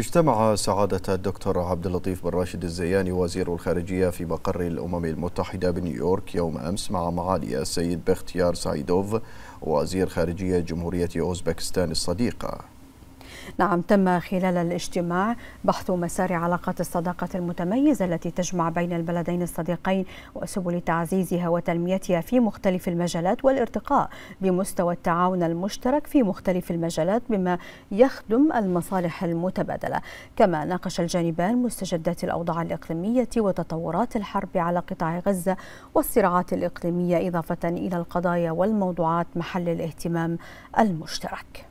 اجتمع سعادة الدكتور عبد اللطيف بن راشد الزياني وزير الخارجية في مقر الأمم المتحدة بنيويورك يوم أمس مع معالي السيد بختيار سايدوف وزير خارجية جمهورية أوزبكستان الصديقة نعم تم خلال الاجتماع بحث مسار علاقات الصداقة المتميزة التي تجمع بين البلدين الصديقين وسبل تعزيزها وتنميتها في مختلف المجالات والارتقاء بمستوى التعاون المشترك في مختلف المجالات بما يخدم المصالح المتبادلة كما ناقش الجانبان مستجدات الأوضاع الإقليمية وتطورات الحرب على قطاع غزة والصراعات الإقليمية إضافة إلى القضايا والموضوعات محل الاهتمام المشترك